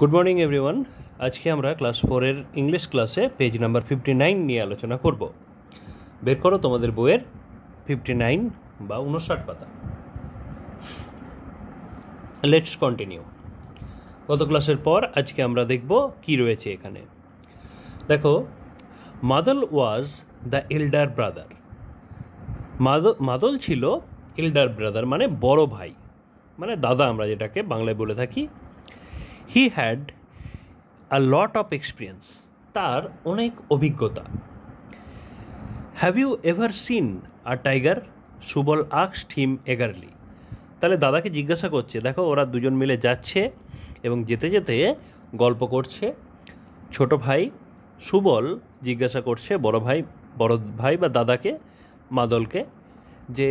good morning everyone আজকে আমরা class ফোরের ইংলিশ ক্লাসে পেজ নাম্বার ফিফটি নাইন নিয়ে আলোচনা করব বের করো তোমাদের বইয়ের ফিফটি নাইন বা উনষাট পাতা লেটস কন্টিনিউ গত ক্লাসের পর আজকে আমরা দেখব কি রয়েছে এখানে দেখো মাদল ওয়াজ দ্য এল্ডার ব্রাদার মাদল ছিল এল্ডার ব্রাদার মানে বড় ভাই মানে দাদা আমরা যেটাকে বাংলায় বলে থাকি he had a lot of experience তার অনেক অভিজ্ঞতা have you ever seen a tiger Subal asks him eagerly তাহলে দাদাকে জিজ্ঞাসা করছে দেখো ওরা দুজন মিলে যাচ্ছে এবং যেতে যেতে গল্প করছে ছোট ভাই সুবল জিজ্ঞাসা করছে বড় ভাই বড় ভাই বা দাদাকে মাদলকে যে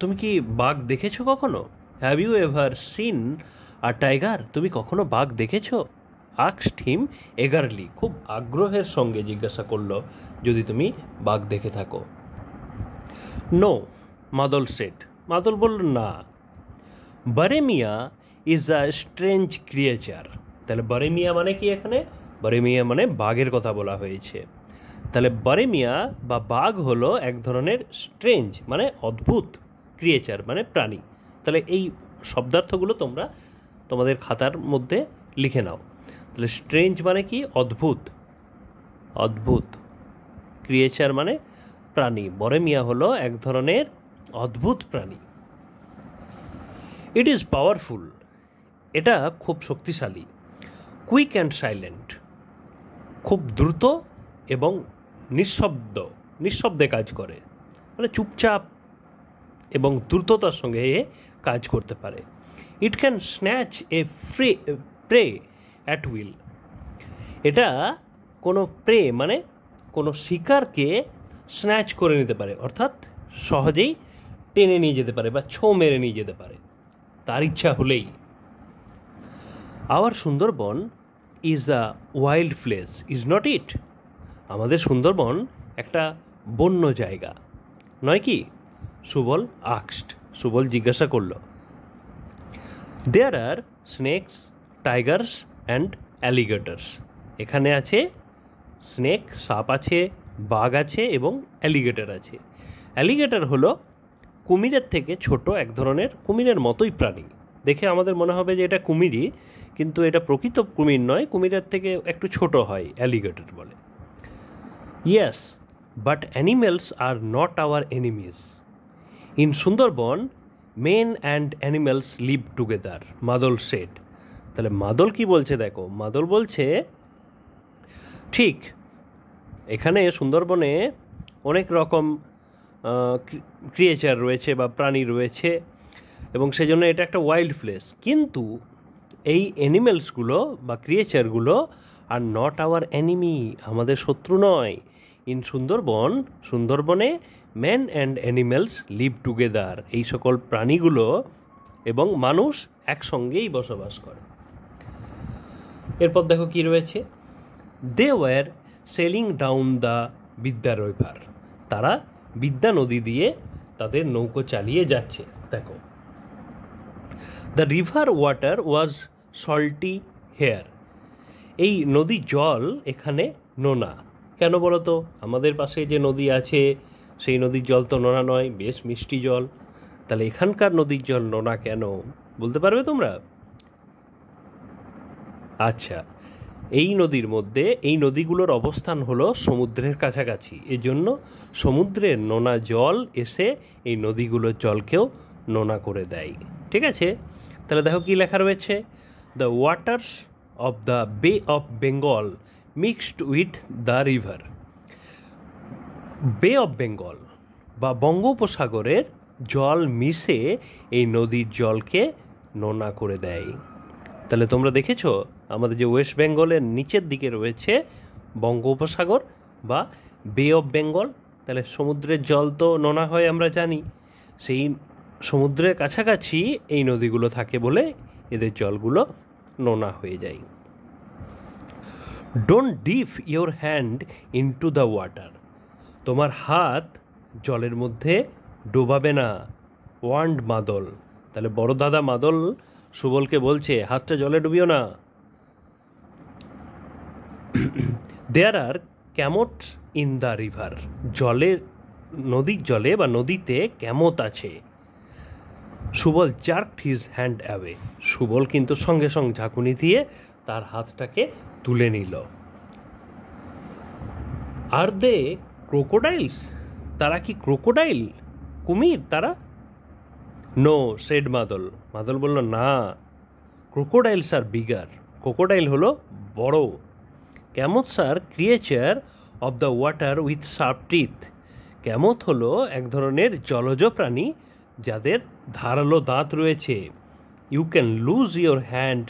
তুমি কি বাঘ দেখেছো কখনো have you ever seen a tiger তুমি কখনো বাঘ দেখেছ ঠিম এগারলি খুব আগ্রহের সঙ্গে জিজ্ঞাসা করল যদি তুমি বাঘ দেখে থাকো নো মাদল সেট মাদল বলল না Baremia is a strange creature তাহলে বারেমিয়া মানে কি এখানে বারেমিয়া মানে বাঘের কথা বলা হয়েছে তাহলে বারেমিয়া বা বাঘ হলো এক ধরনের স্ট্রেঞ্জ মানে অদ্ভুত ক্রিয়েচার মানে প্রাণী তাহলে এই শব্দার্থগুলো তোমরা তোমাদের খাতার মধ্যে লিখে নাও তাহলে স্ট্রেঞ্জ মানে কি অদ্ভুত অদ্ভুত ক্রিয়েচার মানে প্রাণী বরেমিয়া হলো এক ধরনের অদ্ভুত প্রাণী ইট ইজ পাওয়ারফুল এটা খুব শক্তিশালী কুইক অ্যান্ড সাইলেন্ট খুব দ্রুত এবং নিঃশব্দ নিঃশব্দে কাজ করে মানে চুপচাপ এবং দ্রুততার সঙ্গে কাজ করতে পারে it can snatch a fray prey at will এটা কোনো প্রে মানে কোনো শিকারকে স্ন্যাচ করে নিতে পারে অর্থাৎ সহজেই টেনে নিয়ে যেতে পারে বা ছো মেরে নিয়ে যেতে পারে তার ইচ্ছা হলেই our Sundarban is a wild place is not it আমাদের সুন্দরবন একটা বন্য জায়গা নয় কি সুবল আক্সড সুবল জিজ্ঞাসা করলো there are snakes tigers and alligators এখানে আছে স্নেক সাপ আছে বাঘ আছে এবং অ্যালিগেটার আছে অ্যালিগেটার হলো কুমিরের থেকে ছোট এক ধরনের কুমিরের মতোই প্রাণী দেখে আমাদের মনে হবে যে এটা কুমিরই কিন্তু এটা প্রকৃত কুমির নয় কুমিরের থেকে একটু ছোট হয় অ্যালিগেটর বলে yes but animals are not our enemies in Sundarban men and animals live together Madal said তাহলে মাদল কি বলছে দেখো মাদল বলছে ঠিক এখানে সুন্দরবনে অনেক রকম ক্রিয়েচার রয়েছে বা প্রাণী রয়েছে এবং সেজন্য এটা একটা ওয়াইল্ড প্লেস কিন্তু এই অ্যানিমেলসগুলো বা ক্রিয়েচারগুলো আর নট আওয়ার অ্যানিমি আমাদের শত্রু নয় ইন সুন্দরবন সুন্দরবনে man and animals live together এই সকল প্রাণীগুলো এবং মানুষ একসঙ্গেই বসবাস করে এরপর দেখো কি রয়েছে they were sailing down the Bidya river তারা বিদ্যা নদী দিয়ে তাদের নৌকো চালিয়ে যাচ্ছে দেখো the river water was salty here এই নদী জল এখানে নোনা কেন বলো তো আমাদের পাশে যে নদী আছে সেই নদীর জল তো নোনা নয় বেশ মিষ্টি জল তাহলে এখানকার নদীর জল নোনা কেন বলতে পারবে তোমরা আচ্ছা এই নদীর মধ্যে এই নদীগুলোর অবস্থান হলো সমুদ্রের কাছাকাছি এজন্য সমুদ্রের নোনা জল এসে এই নদীগুলোর জলকেও নোনা করে দেয় ঠিক আছে তাহলে দেখো কী লেখা রয়েছে the waters of the Bay of Bengal mixed with the river Bay of Bengal বা বঙ্গোপসাগরের জল মিশে এই নদীর জলকে নোনা করে দেয় তাহলে তোমরা দেখেছো আমাদের যে ওয়েস্ট বেঙ্গলের নিচের দিকে রয়েছে বঙ্গোপসাগর বা বে অফ বেঙ্গল তাহলে সমুদ্রের জল তো নোনা হয় আমরা জানি সেই সমুদ্রের কাছাকাছি এই নদীগুলো থাকে বলে এদের জলগুলো নোনা হয়ে যায় don't dip your hand into the water তোমার হাত জলের মধ্যে ডোবাবে না ওয়ান্ড মাদল তাহলে বড় দাদা মাদল সুবলকে বলছে হাতটা জলে ডুবিও না there are kamot in the river জলে নদীর জলে বা নদীতে ক্যামত আছে Subal jerk his hand away Subal কিন্তু সঙ্গে সঙ্গে ঝাঁকুনি দিয়ে তার হাতটাকে তুলে নিল আর দে ক্রোকোডাইলস তারা কি ক্রোকোডাইল কুমির তারা নো সেড মাদল মাদল বলল না ক্রোকোডাইলস আর বিগার ক্রোকোডাইল হলো বড় kamots are creature of the water with sharp teeth ক্যামোথ হলো এক ধরনের জলজ প্রাণী যাদের ধারালো দাঁত রয়েছে you can lose your hand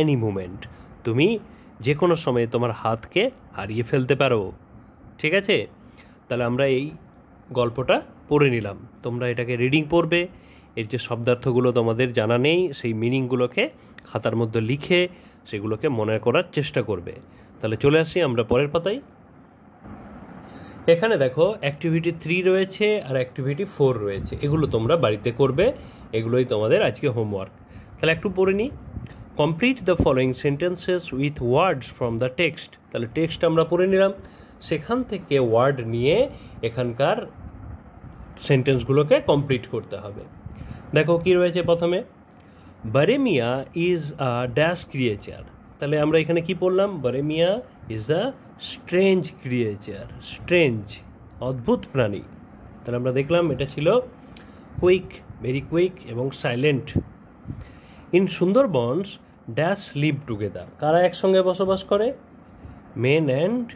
any moment তুমি যে কোনো সময়ে তোমার হাতকে হারিয়ে ফেলতে পারো ঠিক আছে তাহলে আমরা এই গল্পটা পড়ে নিলাম তোমরা এটাকে রিডিং পড়বে এর যে শব্দার্থগুলো তোমাদের জানা নেই সেই মিনিংগুলোকে খাতার মধ্যে লিখে সেগুলোকে মনে করার চেষ্টা করবে তাহলে চলে আসি আমরা পরের পাতায় এখানে দেখো অ্যাক্টিভিটি থ্রি রয়েছে আর অ্যাক্টিভিটি ফোর রয়েছে এগুলো তোমরা বাড়িতে করবে এগুলোই তোমাদের আজকে হোমওয়ার্ক তাহলে একটু পড়ে নিই complete the following sentences with words from the text তাহলে টেক্সট আমরা পড়ে নিলাম সেখান থেকে ওয়ার্ড নিয়ে এখানকার সেন্টেন্সগুলোকে কমপ্লিট করতে হবে দেখো কী রয়েছে প্রথমে Baremia is a dash creature তাহলে আমরা এখানে কি পড়লাম Baremia is a strange creature strange অদ্ভুত প্রাণী তাহলে আমরা দেখলাম এটা ছিল কুইক ভেরি কুইক এবং silent in Sundarbans dash live together কারা একসঙ্গে বসবাস করে মেন অ্যান্ড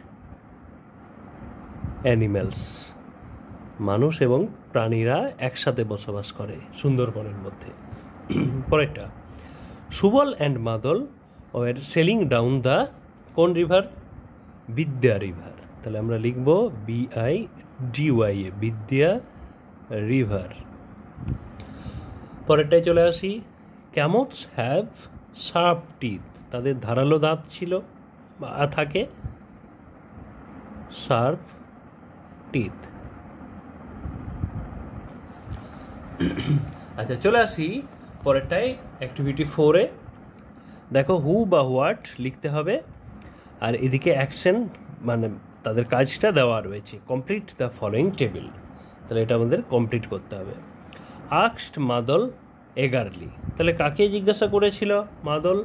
অ্যানিম্যালস মানুষ এবং প্রাণীরা একসাথে বসবাস করে সুন্দরবনের মধ্যে পরেরটা Subal and Madal were sailing down the কোন রিভার বিদ্যা রিভার তাহলে আমরা লিখব বিআই ডিওয়াই এ বিদ্যা রিভার পরেরটায় চলে আসি ক্যামোটস হ্যাভ শার্প টিথ তাদের ধারালো দাঁত ছিল বা থাকে শার্প টিথ আচ্ছা চলে আসি পরেরটায় অ্যাক্টিভিটি ফোরে দেখো হু বা হোয়াট লিখতে হবে আর এদিকে অ্যাকশন মানে তাদের কাজটা দেওয়া রয়েছে কমপ্লিট দ্য ফলোয়িং টেবিল তাহলে এটা আমাদের কমপ্লিট করতে হবে আক্সড মাদল এগারলি তাহলে কাকে জিজ্ঞাসা করেছিল মাদল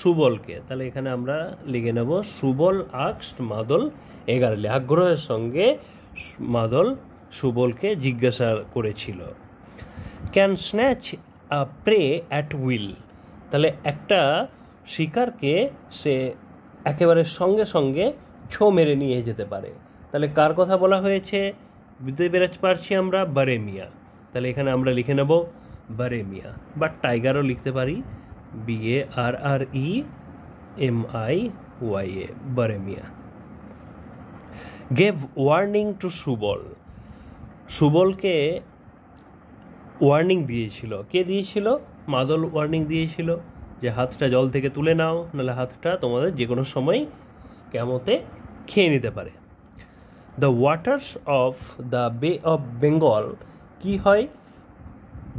সুবলকে তাহলে এখানে আমরা লিখে নেব সুবল আকস্ট মাদল এগারলি আগ্রহের সঙ্গে মাদল সুবলকে জিজ্ঞাসা করেছিল can snatch a prey at will তাহলে একটা শিকারকে সে একেবারে সঙ্গে সঙ্গে ছো মেরে নিয়ে যেতে পারে তাহলে কার কথা বলা হয়েছে বুঝতে পেরে পারছি আমরা বারেমিয়া তাহলে এখানে আমরা লিখে নেব বারে মিয়া বা টাইগারও লিখতে পারি B A R R E M I Y A Baremia gave warning to Subal সুবলকে ওয়ার্নিং দিয়েছিল কে দিয়েছিল মাদল ওয়ার্নিং দিয়েছিল যে হাতটা জল থেকে তুলে নাও নাহলে হাতটা তোমাদের যে কোনো সময় কেমতে খেয়ে নিতে পারে the waters of the Bay of Bengal কি হয়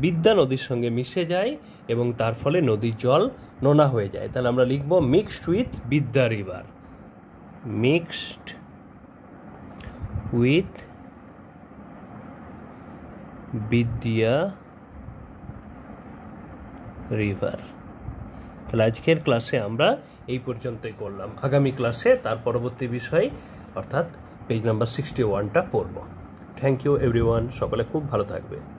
বিদ্যা নদীর সঙ্গে মিশে যায় এবং তার ফলে নদীর জল নোনা হয়ে যায় তাহলে আমরা লিখব mixed with Vidya river mixed with Vidya river তাহলে আজকের ক্লাসে আমরা এই পর্যন্তই করলাম আগামী ক্লাসে তার পরবর্তী বিষয় অর্থাৎ পেজ নাম্বার সিক্সটি ওয়ানটা পড়ব থ্যাংক ইউ এভরিওয়ান সকলে খুব ভালো থাকবে